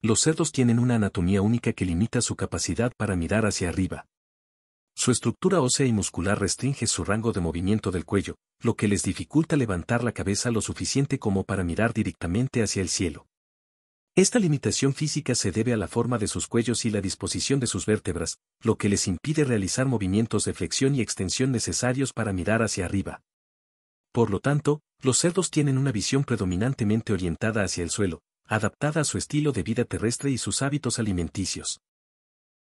Los cerdos tienen una anatomía única que limita su capacidad para mirar hacia arriba. Su estructura ósea y muscular restringe su rango de movimiento del cuello, lo que les dificulta levantar la cabeza lo suficiente como para mirar directamente hacia el cielo. Esta limitación física se debe a la forma de sus cuellos y la disposición de sus vértebras, lo que les impide realizar movimientos de flexión y extensión necesarios para mirar hacia arriba. Por lo tanto, los cerdos tienen una visión predominantemente orientada hacia el suelo, adaptada a su estilo de vida terrestre y sus hábitos alimenticios.